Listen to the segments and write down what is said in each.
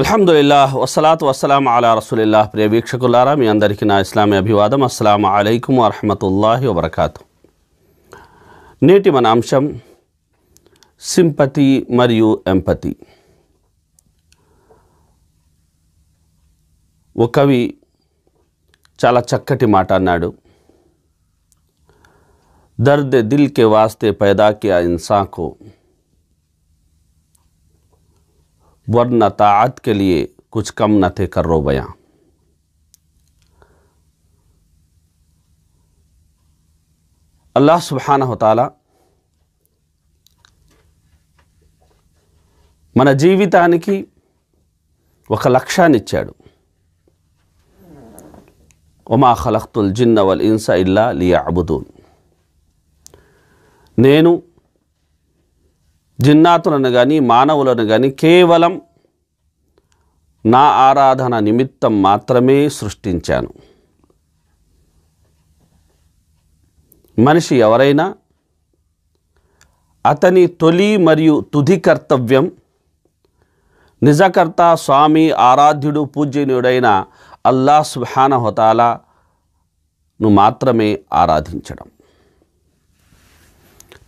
అల్హమ్దుల్లా వసలాత్ వసలాం అలా రసూలిల్లా ప్రియ వీక్షకులారా మీ అందరికీ నా ఇస్లామీ అభివాదం అస్సలం అలైకుం వరహమతుల్లాహి వబర్కాతు నేటి మన అంశం సింపతి మరియు ఎంపతి ఒక కవి చాలా చక్కటి మాట అన్నాడు దర్ద దిల్ కే వాస్తే పైదా ఆ ఇన్సాకో वरना तात के लिए कुछ कम न थे करो बयां अल्लाह సుబ్హానహు తాలా మన జీవితానికి ఒక లక్ష్యాన్ని ఇచ్చాడు ఒమా ఖలక్తుల్ జిన్న వల్ ఇన్సా ఇల్లా లియా అబుదూన్ నేను జిన్నాతులను కానీ మానవులను కానీ కేవలం నా ఆరాధన నిమిత్తం మాత్రమే సృష్టించాను మనిషి ఎవరైనా అతని తొలి మరియు తుది కర్తవ్యం నిజకర్త స్వామి ఆరాధ్యుడు పూజనీయుడైన అల్లా సుహాన హొతాలను మాత్రమే ఆరాధించడం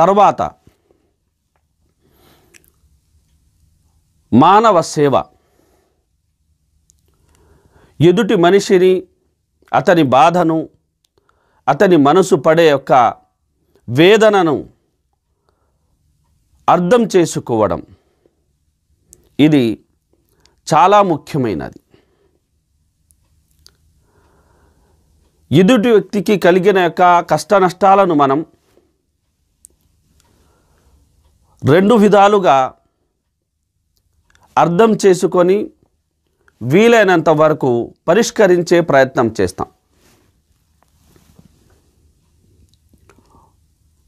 తర్వాత మానవ సేవ ఎదుటి మనిషిని అతని బాధను అతని మనసు పడే యొక్క వేదనను అర్థం చేసుకోవడం ఇది చాలా ముఖ్యమైనది ఎదుటి వ్యక్తికి కలిగిన యొక్క కష్ట నష్టాలను మనం రెండు విధాలుగా అర్థం చేసుకొని వీలైనంత వరకు పరిష్కరించే ప్రయత్నం చేస్తాం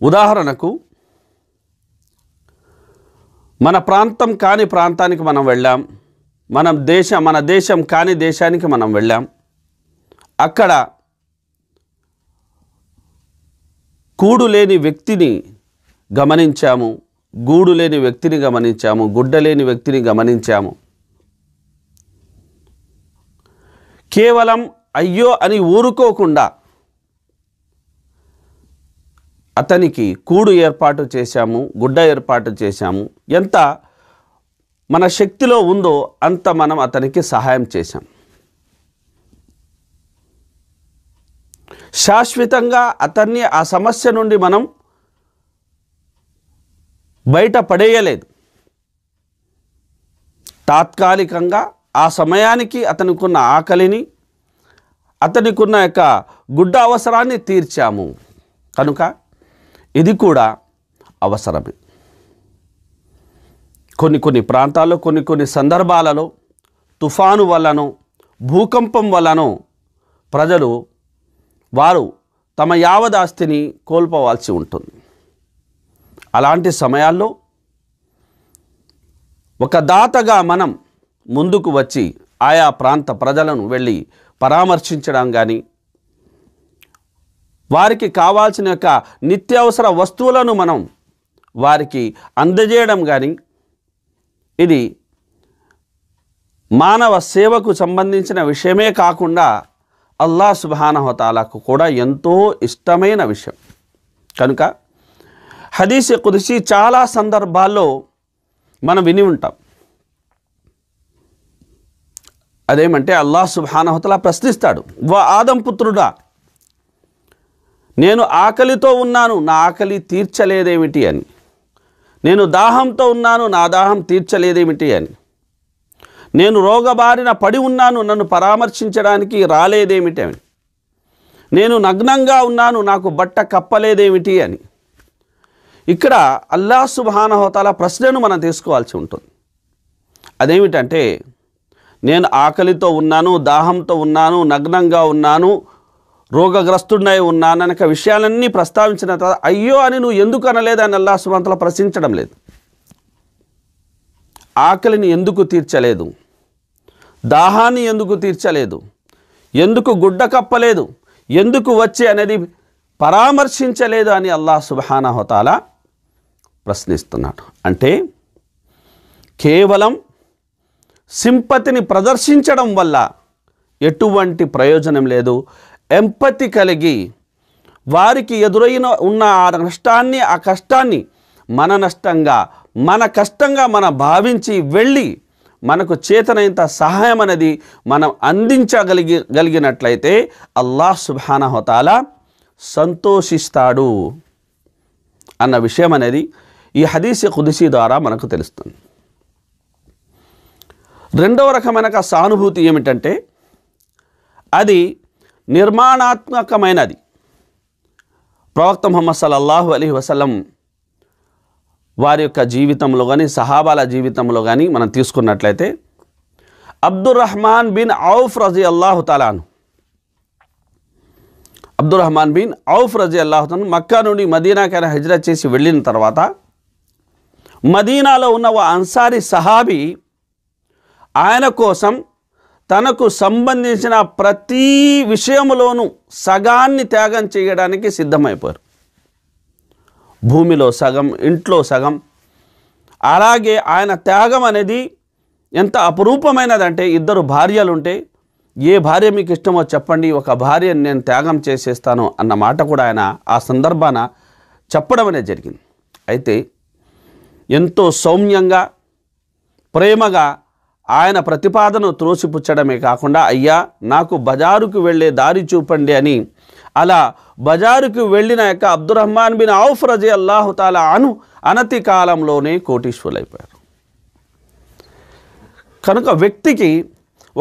ఉదాహరణకు మన ప్రాంతం కాని ప్రాంతానికి మనం వెళ్ళాం మన దేశం మన దేశం కాని దేశానికి మనం వెళ్ళాం అక్కడ కూడు లేని వ్యక్తిని గమనించాము గూడు లేని వ్యక్తిని గమనించాము గుడ్డ లేని వ్యక్తిని గమనించాము కేవలం అయ్యో అని ఊరుకోకుండా అతనికి కూడు ఏర్పాటు చేశాము గుడ్డ ఏర్పాటు చేశాము ఎంత మన శక్తిలో ఉందో అంత మనం అతనికి సహాయం చేశాం శాశ్వతంగా అతన్ని ఆ సమస్య నుండి మనం బయట పడేయలేదు తాత్కాలికంగా ఆ సమయానికి అతనికున్న ఆకలిని అతనికున్న యొక్క గుడ్డ అవసరాన్ని తీర్చాము కనుక ఇది కూడా అవసరమే కొన్ని కొన్ని ప్రాంతాల్లో కొన్ని కొన్ని సందర్భాలలో తుఫాను వల్లనో భూకంపం వల్లనో ప్రజలు వారు తమ యావదాస్తిని కోల్పోవాల్సి ఉంటుంది అలాంటి సమయాల్లో ఒక దాతగా మనం ముందుకు వచ్చి ఆయా ప్రాంత ప్రజలను వెళ్ళి పరామర్శించడం కానీ వారికి కావాల్సిన యొక్క నిత్యావసర వస్తువులను మనం వారికి అందజేయడం కానీ ఇది మానవ సేవకు సంబంధించిన విషయమే కాకుండా అల్లా సుబానహతాలకు కూడా ఎంతో ఇష్టమైన విషయం కనుక హదీస్ కుదిసి చాలా సందర్భాల్లో మనం విని ఉంటాం అదేమంటే అల్లా సుభానహతలా ప్రశ్నిస్తాడు వా పుత్రుడా నేను ఆకలితో ఉన్నాను నా ఆకలి తీర్చలేదేమిటి అని నేను దాహంతో ఉన్నాను నా దాహం తీర్చలేదేమిటి అని నేను రోగబారిన పడి ఉన్నాను నన్ను పరామర్శించడానికి రాలేదేమిటి అని నేను నగ్నంగా ఉన్నాను నాకు బట్ట కప్పలేదేమిటి అని ఇక్కడ అల్లా హోతాల ప్రశ్నను మనం తీసుకోవాల్సి ఉంటుంది అదేమిటంటే నేను ఆకలితో ఉన్నాను దాహంతో ఉన్నాను నగ్నంగా ఉన్నాను రోగగ్రస్తుడై ఉన్నాను అనక విషయాలన్నీ ప్రస్తావించిన తర్వాత అయ్యో అని నువ్వు ఎందుకు అనలేదు అని అల్లా సుబంతల ప్రశ్నించడం లేదు ఆకలిని ఎందుకు తీర్చలేదు దాహాన్ని ఎందుకు తీర్చలేదు ఎందుకు గుడ్డ కప్పలేదు ఎందుకు వచ్చి అనేది పరామర్శించలేదు అని అల్లా సుబహానహతాలా ప్రశ్నిస్తున్నాడు అంటే కేవలం సింపతిని ప్రదర్శించడం వల్ల ఎటువంటి ప్రయోజనం లేదు ఎంపతి కలిగి వారికి ఎదురైన ఉన్న ఆ నష్టాన్ని ఆ కష్టాన్ని మన నష్టంగా మన కష్టంగా మన భావించి వెళ్ళి మనకు చేతనైంత సహాయం అనేది మనం అందించగలిగి గలిగినట్లయితే అల్లా సుబానహతాల సంతోషిస్తాడు అన్న విషయం అనేది ఈ హదీసి కుదిసి ద్వారా మనకు తెలుస్తుంది రెండవ రకమైన సానుభూతి ఏమిటంటే అది నిర్మాణాత్మకమైనది ప్రవక్త ముహమ్మద్ సల్లల్లాహు అలీ వసలం వారి యొక్క జీవితంలో కానీ సహాబాల జీవితంలో కానీ మనం తీసుకున్నట్లయితే అబ్దుర్రహ్మాన్ బిన్ ఔఫ్ రజీ అల్లాహు తలాను అబ్దుర్రహ్మాన్ బిన్ ఔఫ్ రజీ అల్లాహుతాను మక్కా నుండి మదీనాకైనా హిజ్రత్ చేసి వెళ్ళిన తర్వాత మదీనాలో ఉన్న ఓ అన్సారి సహాబి ఆయన కోసం తనకు సంబంధించిన ప్రతి విషయంలోనూ సగాన్ని త్యాగం చేయడానికి సిద్ధమైపోయారు భూమిలో సగం ఇంట్లో సగం అలాగే ఆయన త్యాగం అనేది ఎంత అపురూపమైనదంటే ఇద్దరు భార్యలుంటే ఏ భార్య మీకు ఇష్టమో చెప్పండి ఒక భార్యను నేను త్యాగం చేసేస్తాను అన్న మాట కూడా ఆయన ఆ సందర్భాన చెప్పడం అనేది జరిగింది అయితే ఎంతో సౌమ్యంగా ప్రేమగా ఆయన ప్రతిపాదన త్రోసిపుచ్చడమే కాకుండా అయ్యా నాకు బజారుకు వెళ్ళే దారి చూపండి అని అలా బజారుకు వెళ్ళిన యొక్క అబ్దురహ్మాన్ బిన్ ఔఫ్ రజీ అల్లాహుతాల అను అనతి కాలంలోనే కోటీశ్వరులైపోయారు కనుక వ్యక్తికి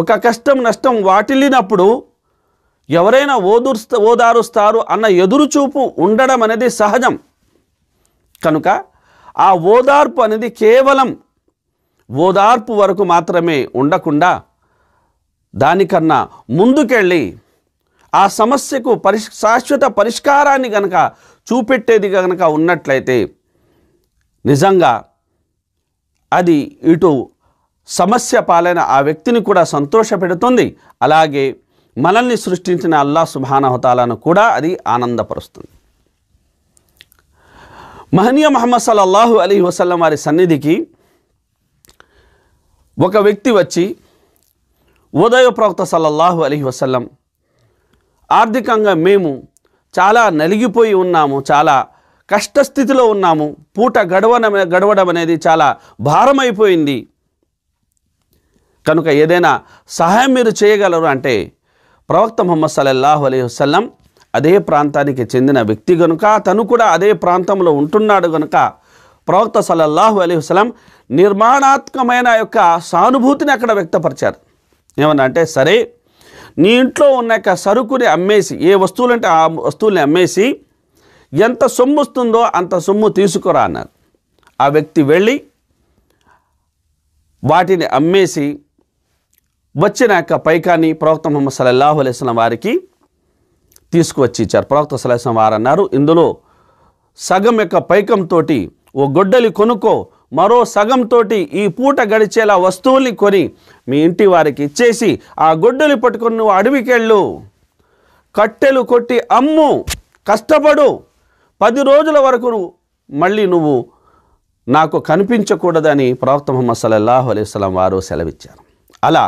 ఒక కష్టం నష్టం వాటిల్లినప్పుడు ఎవరైనా ఓదుర్స్త ఓదారుస్తారు అన్న ఎదురుచూపు ఉండడం అనేది సహజం కనుక ఆ ఓదార్పు అనేది కేవలం ఓదార్పు వరకు మాత్రమే ఉండకుండా దానికన్నా ముందుకెళ్ళి ఆ సమస్యకు పరిష్ శాశ్వత పరిష్కారాన్ని గనక చూపెట్టేది గనక ఉన్నట్లయితే నిజంగా అది ఇటు సమస్య పాలైన ఆ వ్యక్తిని కూడా సంతోషపెడుతుంది అలాగే మనల్ని సృష్టించిన అల్లా సుభానహతాలను కూడా అది ఆనందపరుస్తుంది మహనీయ మహమ్మద్ సల్లాహు అలీ వసల్లం వారి సన్నిధికి ఒక వ్యక్తి వచ్చి ఉదయ ప్రవక్త సల్లల్లాహు అలీ వసల్లం ఆర్థికంగా మేము చాలా నలిగిపోయి ఉన్నాము చాలా కష్టస్థితిలో ఉన్నాము పూట గడవన గడవడం అనేది చాలా భారమైపోయింది కనుక ఏదైనా సహాయం మీరు చేయగలరు అంటే ప్రవక్త మొహమ్మద్ సల్లల్లాహు అలీ వసల్లం అదే ప్రాంతానికి చెందిన వ్యక్తి గనుక తను కూడా అదే ప్రాంతంలో ఉంటున్నాడు గనుక ప్రవక్త సలల్లాహు అలీ వసలం నిర్మాణాత్మకమైన యొక్క సానుభూతిని అక్కడ వ్యక్తపరిచారు ఏమన్నా అంటే సరే నీ ఇంట్లో ఉన్న యొక్క సరుకుని అమ్మేసి ఏ వస్తువులంటే ఆ వస్తువుల్ని అమ్మేసి ఎంత సొమ్ము వస్తుందో అంత సొమ్ము తీసుకురా అన్నారు ఆ వ్యక్తి వెళ్ళి వాటిని అమ్మేసి వచ్చిన యొక్క పైకాన్ని ప్రవక్త ముహమ్మద్ సల్లల్లాహు అలైస్లం వారికి తీసుకువచ్చి ఇచ్చారు ప్రవక్త సలహా వారు అన్నారు ఇందులో సగం యొక్క పైకంతో ఓ గొడ్డలి కొనుక్కో మరో సగంతో ఈ పూట గడిచేలా వస్తువుల్ని కొని మీ ఇంటి వారికి ఇచ్చేసి ఆ గొడ్డలి పట్టుకుని నువ్వు అడవికెళ్ళు కట్టెలు కొట్టి అమ్ము కష్టపడు పది రోజుల వరకు మళ్ళీ నువ్వు నాకు కనిపించకూడదని ప్రవక్త ముహమ్మద్ సల్లల్లాహు అలైస్లం వారు సెలవిచ్చారు అలా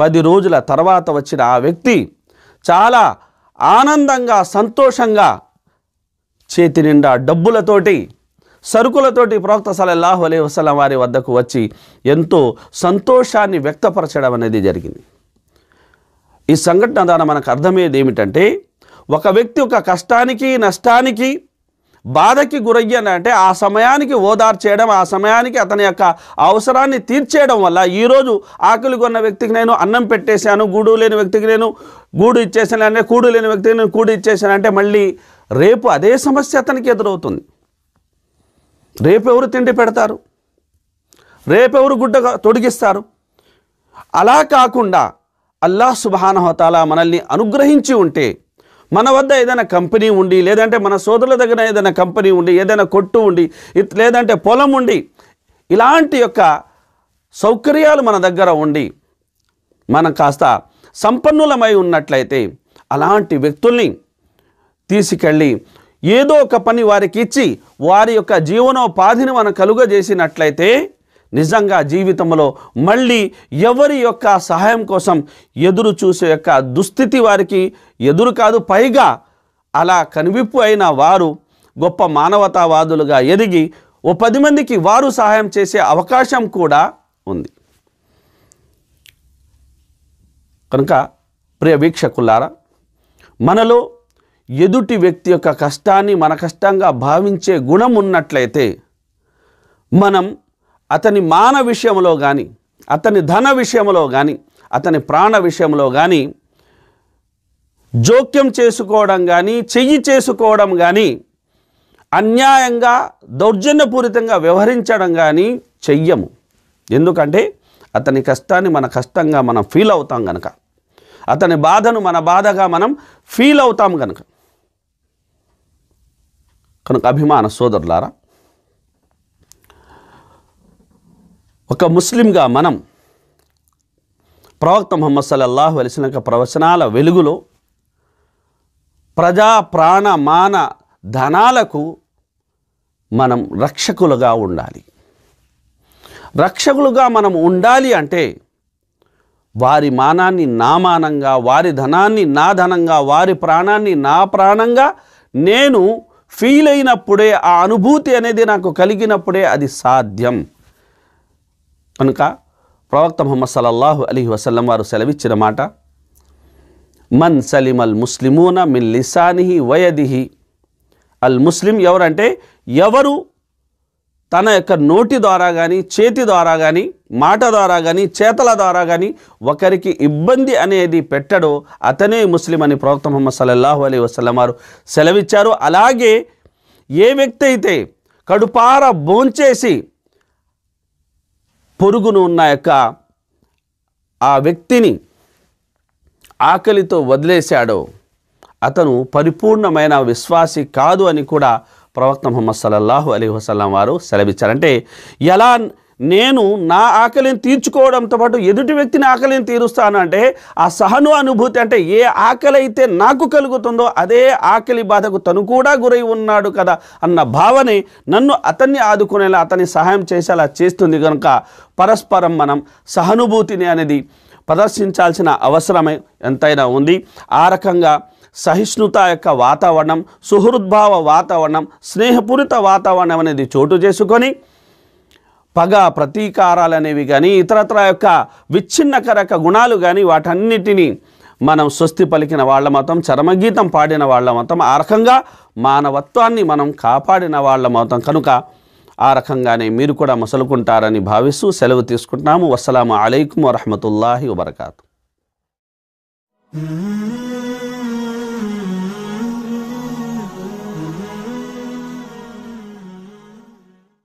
పది రోజుల తర్వాత వచ్చిన ఆ వ్యక్తి చాలా ఆనందంగా సంతోషంగా చేతి నిండా డబ్బులతోటి సరుకులతోటి ప్రవక్త సలహు అలీ వసలం వారి వద్దకు వచ్చి ఎంతో సంతోషాన్ని వ్యక్తపరచడం అనేది జరిగింది ఈ సంఘటన ద్వారా మనకు అర్థమయ్యేది ఏమిటంటే ఒక వ్యక్తి ఒక కష్టానికి నష్టానికి బాధకి గురయ్యాను అంటే ఆ సమయానికి ఓదార్ చేయడం ఆ సమయానికి అతని యొక్క అవసరాన్ని తీర్చేయడం వల్ల ఈరోజు ఆకలి కొన్న వ్యక్తికి నేను అన్నం పెట్టేశాను గూడు లేని వ్యక్తికి నేను గూడు ఇచ్చేసాను అంటే కూడు లేని వ్యక్తికి నేను కూడు ఇచ్చేసాను అంటే మళ్ళీ రేపు అదే సమస్య అతనికి ఎదురవుతుంది రేపు ఎవరు తిండి పెడతారు రేపెవరు గుడ్డ తొడిగిస్తారు అలా కాకుండా అల్లా సుబానహతాల మనల్ని అనుగ్రహించి ఉంటే మన వద్ద ఏదైనా కంపెనీ ఉండి లేదంటే మన సోదరుల దగ్గర ఏదైనా కంపెనీ ఉండి ఏదైనా కొట్టు ఉండి లేదంటే పొలం ఉండి ఇలాంటి యొక్క సౌకర్యాలు మన దగ్గర ఉండి మనం కాస్త సంపన్నులమై ఉన్నట్లయితే అలాంటి వ్యక్తుల్ని తీసుకెళ్ళి ఏదో ఒక పని వారికి ఇచ్చి వారి యొక్క జీవనోపాధిని మనం కలుగజేసినట్లయితే నిజంగా జీవితంలో మళ్ళీ ఎవరి యొక్క సహాయం కోసం ఎదురు చూసే యొక్క దుస్థితి వారికి ఎదురు కాదు పైగా అలా కనువిప్పు అయిన వారు గొప్ప మానవతావాదులుగా ఎదిగి ఓ పది మందికి వారు సహాయం చేసే అవకాశం కూడా ఉంది కనుక ప్రియ వీక్షకులారా మనలో ఎదుటి వ్యక్తి యొక్క కష్టాన్ని మన కష్టంగా భావించే గుణం ఉన్నట్లయితే మనం అతని మాన విషయంలో కానీ అతని ధన విషయంలో కానీ అతని ప్రాణ విషయంలో కానీ జోక్యం చేసుకోవడం కానీ చెయ్యి చేసుకోవడం కానీ అన్యాయంగా దౌర్జన్యపూరితంగా వ్యవహరించడం కానీ చెయ్యము ఎందుకంటే అతని కష్టాన్ని మన కష్టంగా మనం ఫీల్ అవుతాం కనుక అతని బాధను మన బాధగా మనం ఫీల్ అవుతాం కనుక కనుక అభిమాన సోదరులారా ఒక ముస్లింగా మనం ప్రవక్త మొహమ్మద్ సల్లల్లాహు అలిసిన ప్రవచనాల వెలుగులో ప్రజా ప్రాణ మాన ధనాలకు మనం రక్షకులుగా ఉండాలి రక్షకులుగా మనం ఉండాలి అంటే వారి మానాన్ని నా మానంగా వారి ధనాన్ని నా ధనంగా వారి ప్రాణాన్ని నా ప్రాణంగా నేను ఫీల్ అయినప్పుడే ఆ అనుభూతి అనేది నాకు కలిగినప్పుడే అది సాధ్యం కనుక ప్రవక్త ముహమ్మద్ సలల్లాహు అలీ వసల్లం వారు సెలవిచ్చిన మాట మన్ సలిమల్ ముస్లిమూన మిన్ లిసానిహి వయదిహి అల్ ముస్లిం ఎవరంటే ఎవరు తన యొక్క నోటి ద్వారా కానీ చేతి ద్వారా కానీ మాట ద్వారా కానీ చేతల ద్వారా కానీ ఒకరికి ఇబ్బంది అనేది పెట్టడో అతనే ముస్లిం అని ప్రవక్త ముహమ్మద్ సల్లల్లాహు అలీ వసలం వారు సెలవిచ్చారు అలాగే ఏ వ్యక్తి అయితే కడుపార భోంచేసి పొరుగును ఉన్న యొక్క ఆ వ్యక్తిని ఆకలితో వదిలేశాడో అతను పరిపూర్ణమైన విశ్వాసి కాదు అని కూడా ప్రవక్త ముహమ్మద్ సల్లల్లాహు అలీ వసలం వారు సెలవిచ్చారంటే ఎలా నేను నా ఆకలిని తీర్చుకోవడంతో పాటు ఎదుటి వ్యక్తిని ఆకలిని తీరుస్తానంటే ఆ సహను అనుభూతి అంటే ఏ ఆకలి అయితే నాకు కలుగుతుందో అదే ఆకలి బాధకు తను కూడా గురై ఉన్నాడు కదా అన్న భావనే నన్ను అతన్ని ఆదుకునేలా అతని సహాయం చేసేలా చేస్తుంది కనుక పరస్పరం మనం సహానుభూతిని అనేది ప్రదర్శించాల్సిన అవసరమే ఎంతైనా ఉంది ఆ రకంగా సహిష్ణుత యొక్క వాతావరణం సుహృద్భావ వాతావరణం స్నేహపూరిత వాతావరణం అనేది చోటు చేసుకొని పగ ప్రతీకారాలు అనేవి కానీ ఇతరత్ర యొక్క విచ్ఛిన్నకరక గుణాలు కానీ వాటన్నిటినీ మనం స్వస్తి పలికిన వాళ్ళ మతం చరమగీతం పాడిన వాళ్ళ మతం ఆ రకంగా మానవత్వాన్ని మనం కాపాడిన వాళ్ళ మతం కనుక ఆ రకంగానే మీరు కూడా మసలుకుంటారని భావిస్తూ సెలవు తీసుకుంటున్నాము అస్సలం అలైకుం వరహమతుల్లాహి వబర్కాతు